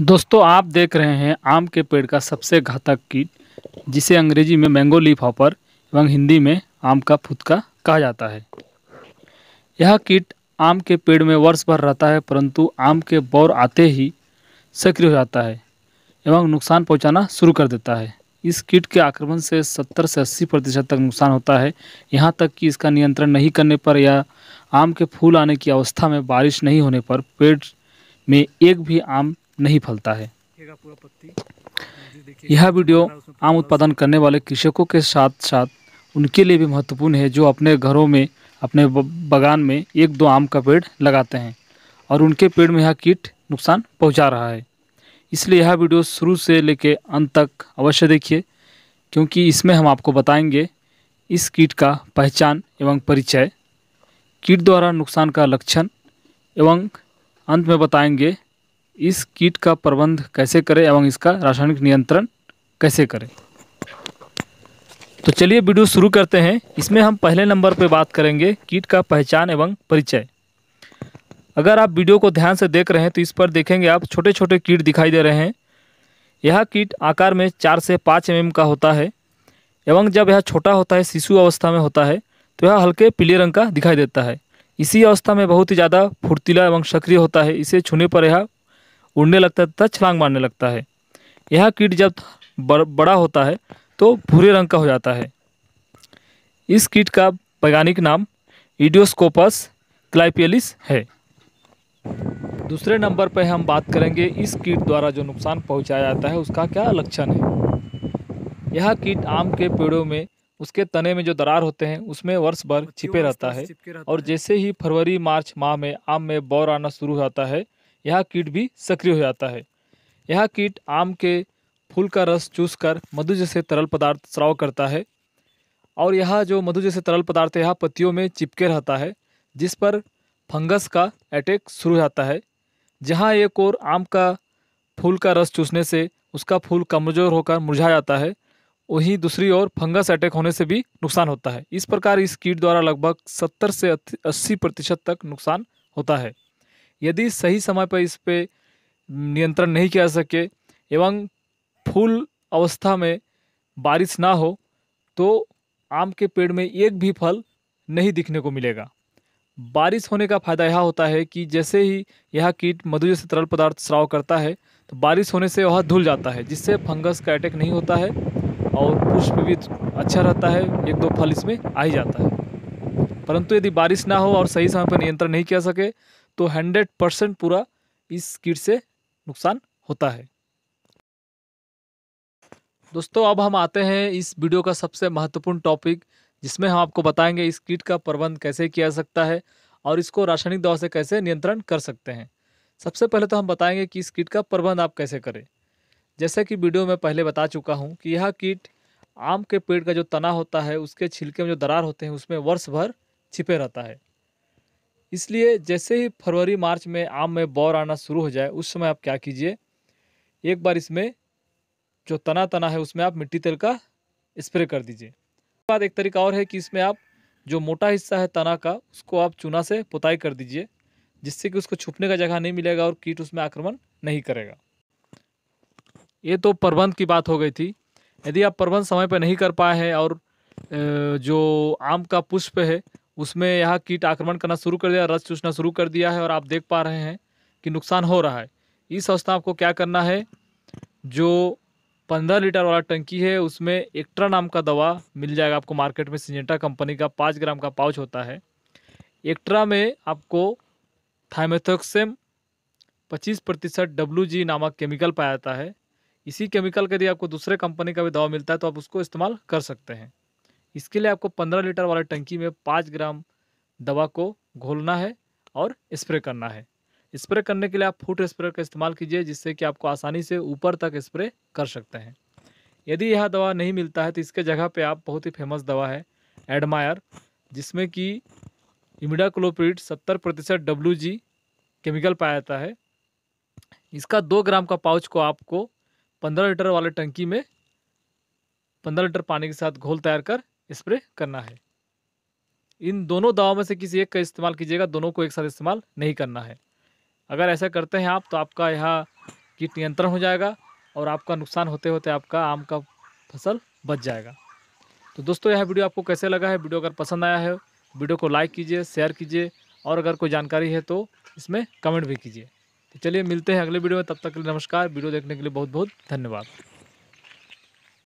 दोस्तों आप देख रहे हैं आम के पेड़ का सबसे घातक कीट जिसे अंग्रेजी में मैंगो लीफ हॉपर एवं हिंदी में आम का फुतका कहा जाता है यह कीट आम के पेड़ में वर्ष भर रहता है परंतु आम के बौर आते ही सक्रिय हो जाता है एवं नुकसान पहुंचाना शुरू कर देता है इस कीट के आक्रमण से 70 से 80 प्रतिशत तक नुकसान होता है यहाँ तक कि इसका नियंत्रण नहीं करने पर या आम के फूल आने की अवस्था में बारिश नहीं होने पर पेड़ में एक भी आम नहीं फलता है यह वीडियो आम उत्पादन करने वाले कृषकों के साथ साथ उनके लिए भी महत्वपूर्ण है जो अपने घरों में अपने बागान में एक दो आम का पेड़ लगाते हैं और उनके पेड़ में यह कीट नुकसान पहुंचा रहा है इसलिए यह वीडियो शुरू से लेकर अंत तक अवश्य देखिए क्योंकि इसमें हम आपको बताएंगे इस कीट का पहचान एवं परिचय कीट द्वारा नुकसान का लक्षण एवं अंत में बताएंगे इस कीट का प्रबंध कैसे करें एवं इसका रासायनिक नियंत्रण कैसे करें तो चलिए वीडियो शुरू करते हैं इसमें हम पहले नंबर पर बात करेंगे कीट का पहचान एवं परिचय अगर आप वीडियो को ध्यान से देख रहे हैं तो इस पर देखेंगे आप छोटे छोटे कीट दिखाई दे रहे हैं यह कीट आकार में चार से पाँच एम का होता है एवं जब यह छोटा होता है शिशु अवस्था में होता है तो यह हल्के पीले रंग का दिखाई देता है इसी अवस्था में बहुत ही ज़्यादा फुर्तीला एवं सक्रिय होता है इसे छूने पर यह उड़ने लगता है तथा छलांग मारने लगता है यह कीट जब बड़ा होता है तो भूरे रंग का हो जाता है इस कीट का वैज्ञानिक नाम इडियोस्कोपस क्लाइपियलिस है दूसरे नंबर पर हम बात करेंगे इस कीट द्वारा जो नुकसान पहुंचाया जाता है उसका क्या लक्षण है यह कीट आम के पेड़ों में उसके तने में जो दरार होते हैं उसमें वर्ष भर छिपे रहता है और जैसे ही फरवरी मार्च माह में आम में बौर आना शुरू होता है यह कीट भी सक्रिय हो जाता है यह कीट आम के फूल का रस चूसकर मधु जैसे तरल पदार्थ स्राव करता है और यह जो मधु जैसे तरल पदार्थ यह पत्तियों में चिपके रहता है जिस पर फंगस का अटैक शुरू हो जाता है जहाँ एक और आम का फूल का रस चूसने से उसका फूल कमजोर होकर मुरझा जाता है वहीं दूसरी ओर फंगस अटैक होने से भी नुकसान होता है इस प्रकार इस कीट द्वारा लगभग 70 से 80 प्रतिशत तक नुकसान होता है यदि सही समय पर इस पर नियंत्रण नहीं किया सके एवं फूल अवस्था में बारिश ना हो तो आम के पेड़ में एक भी फल नहीं दिखने को मिलेगा बारिश होने का फायदा यह होता है कि जैसे ही यह कीट मधु जैसे तरल पदार्थ स्राव करता है तो बारिश होने से वह धुल जाता है जिससे फंगस का अटैक नहीं होता है और पुष्प भी अच्छा रहता है एक दो फल इसमें आ ही जाता है परंतु यदि बारिश ना हो और सही समय पर नियंत्रण नहीं किया सके तो हंड्रेड परसेंट पूरा इस कीट से नुकसान होता है दोस्तों अब हम आते हैं इस वीडियो का सबसे महत्वपूर्ण टॉपिक जिसमें हम आपको बताएंगे इस कीट का प्रबंध कैसे किया सकता है और इसको रासायनिक दवा से कैसे नियंत्रण कर सकते हैं सबसे पहले तो हम बताएंगे कि इस कीट का प्रबंध आप कैसे करें जैसे कि वीडियो में पहले बता चुका हूँ कि यह कीट आम के पेड़ का जो तना होता है उसके छिलके में जो दरार होते हैं उसमें वर्ष भर छिपे रहता है इसलिए जैसे ही फरवरी मार्च में आम में बौर आना शुरू हो जाए उस समय आप क्या कीजिए एक बार इसमें जो तना तना है उसमें आप मिट्टी तेल का स्प्रे कर दीजिए उसके बाद एक तरीका और है कि इसमें आप जो मोटा हिस्सा है तना का उसको आप चूना से पुताई कर दीजिए जिससे कि उसको छुपने का जगह नहीं मिलेगा और कीट उसमें आक्रमण नहीं करेगा ये तो प्रबंध की बात हो गई थी यदि आप प्रबंध समय पर नहीं कर पाए हैं और जो आम का पुष्प है उसमें यह कीट आक्रमण करना शुरू कर दिया रस चूसना शुरू कर दिया है और आप देख पा रहे हैं कि नुकसान हो रहा है इस अवस्था आपको क्या करना है जो पंद्रह लीटर वाला टंकी है उसमें एक्ट्रा नाम का दवा मिल जाएगा आपको मार्केट में सिजेंटा कंपनी का पाँच ग्राम का पाउच होता है एक्ट्रा में आपको थाइमेथोक्सेम पच्चीस प्रतिशत डब्लू जी नामक केमिकल पाया जाता है इसी केमिकल का यदि आपको दूसरे कंपनी का भी दवा मिलता है तो आप उसको इस्तेमाल कर सकते हैं इसके लिए आपको पंद्रह लीटर वाले टंकी में पाँच ग्राम दवा को घोलना है और स्प्रे करना है स्प्रे करने के लिए आप फुट स्प्रे का इस्तेमाल कीजिए जिससे कि आपको आसानी से ऊपर तक स्प्रे कर सकते हैं यदि यह दवा नहीं मिलता है तो इसके जगह पे आप बहुत ही फेमस दवा है एडमायर जिसमें कि इमिडाक्लोप्रिड सत्तर प्रतिशत डब्ल्यू जी केमिकल पाया जाता है इसका दो ग्राम का पाउच को आपको पंद्रह लीटर वाले टंकी में पंद्रह लीटर पानी के साथ घोल तैयार कर स्प्रे करना है इन दोनों दवाओं में से किसी एक का इस्तेमाल कीजिएगा दोनों को एक साथ इस्तेमाल नहीं करना है अगर ऐसा करते हैं आप तो आपका यह कीट नियंत्रण हो जाएगा और आपका नुकसान होते होते आपका आम का फसल बच जाएगा तो दोस्तों यह वीडियो आपको कैसे लगा है वीडियो अगर पसंद आया है वीडियो को लाइक कीजिए शेयर कीजिए और अगर कोई जानकारी है तो इसमें कमेंट भी कीजिए तो चलिए मिलते हैं अगले वीडियो में तब तक के लिए नमस्कार वीडियो देखने के लिए बहुत बहुत धन्यवाद